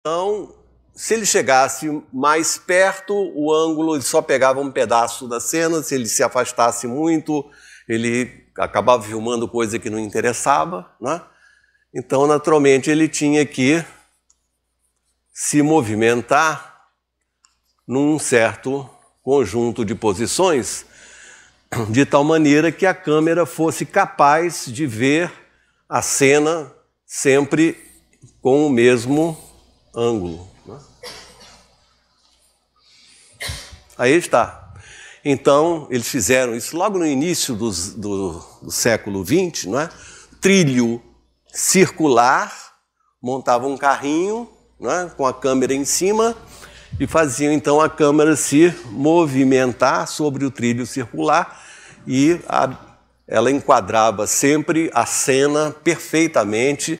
Então, se ele chegasse mais perto, o ângulo ele só pegava um pedaço da cena, se ele se afastasse muito, ele acabava filmando coisa que não interessava, né? Então, naturalmente, ele tinha que se movimentar num certo conjunto de posições, de tal maneira que a câmera fosse capaz de ver a cena sempre com o mesmo ângulo. Né? Aí está. Então, eles fizeram isso logo no início do, do, do século XX, não é? trilho circular, montava um carrinho é, com a câmera em cima e faziam então a câmera se movimentar sobre o trilho circular e a, ela enquadrava sempre a cena perfeitamente